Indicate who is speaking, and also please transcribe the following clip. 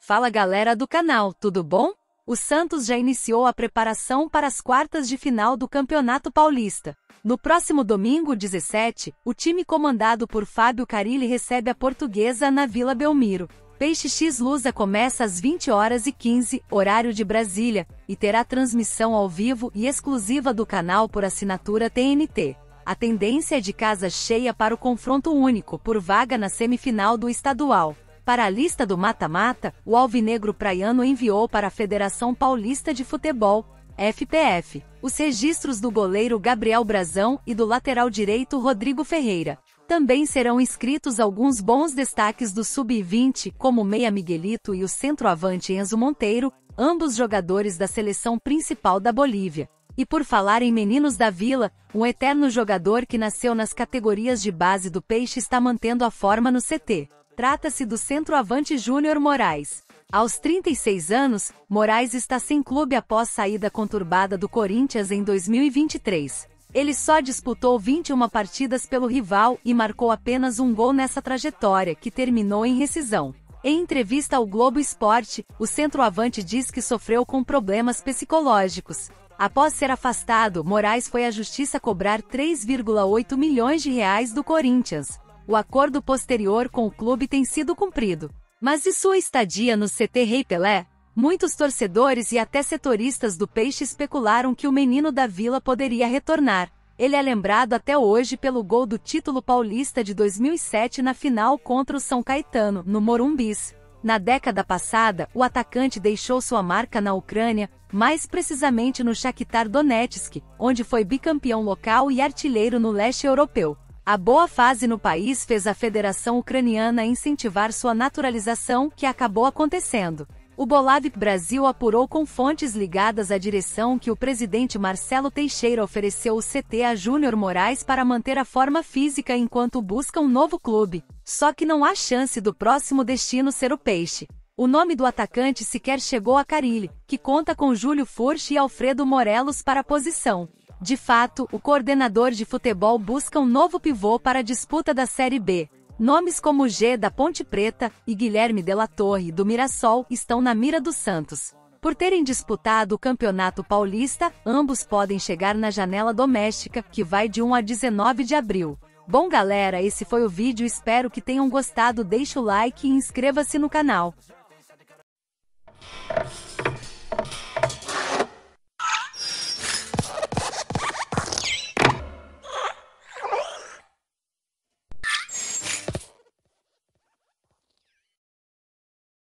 Speaker 1: Fala galera do canal, tudo bom? O Santos já iniciou a preparação para as quartas de final do Campeonato Paulista. No próximo domingo 17, o time comandado por Fábio Carilli recebe a portuguesa na Vila Belmiro. Peixe X Lusa começa às 20 horas e 15, horário de Brasília, e terá transmissão ao vivo e exclusiva do canal por assinatura TNT. A tendência é de casa cheia para o confronto único por vaga na semifinal do estadual. Para a lista do mata-mata, o alvinegro praiano enviou para a Federação Paulista de Futebol, FPF, os registros do goleiro Gabriel Brazão e do lateral direito Rodrigo Ferreira. Também serão inscritos alguns bons destaques do Sub-20, como Meia Miguelito e o centroavante Enzo Monteiro, ambos jogadores da seleção principal da Bolívia. E por falar em Meninos da Vila, um eterno jogador que nasceu nas categorias de base do Peixe está mantendo a forma no CT. Trata-se do centroavante Júnior Moraes. Aos 36 anos, Moraes está sem clube após saída conturbada do Corinthians em 2023. Ele só disputou 21 partidas pelo rival e marcou apenas um gol nessa trajetória, que terminou em rescisão. Em entrevista ao Globo Esporte, o centroavante diz que sofreu com problemas psicológicos. Após ser afastado, Moraes foi à justiça cobrar 3,8 milhões de reais do Corinthians o acordo posterior com o clube tem sido cumprido. Mas de sua estadia no CT Rei Pelé, muitos torcedores e até setoristas do Peixe especularam que o menino da Vila poderia retornar. Ele é lembrado até hoje pelo gol do título paulista de 2007 na final contra o São Caetano, no Morumbis. Na década passada, o atacante deixou sua marca na Ucrânia, mais precisamente no Shakhtar Donetsk, onde foi bicampeão local e artilheiro no leste europeu. A boa fase no país fez a Federação Ucraniana incentivar sua naturalização, que acabou acontecendo. O Bolavic Brasil apurou com fontes ligadas à direção que o presidente Marcelo Teixeira ofereceu o CT a Júnior Moraes para manter a forma física enquanto busca um novo clube. Só que não há chance do próximo destino ser o Peixe. O nome do atacante sequer chegou a Carilli, que conta com Júlio Furch e Alfredo Morelos para a posição. De fato, o coordenador de futebol busca um novo pivô para a disputa da Série B. Nomes como G da Ponte Preta e Guilherme Della Torre do Mirassol estão na mira do Santos. Por terem disputado o Campeonato Paulista, ambos podem chegar na janela doméstica, que vai de 1 a 19 de abril. Bom galera, esse foi o vídeo, espero que tenham gostado, Deixe o like e inscreva-se no canal.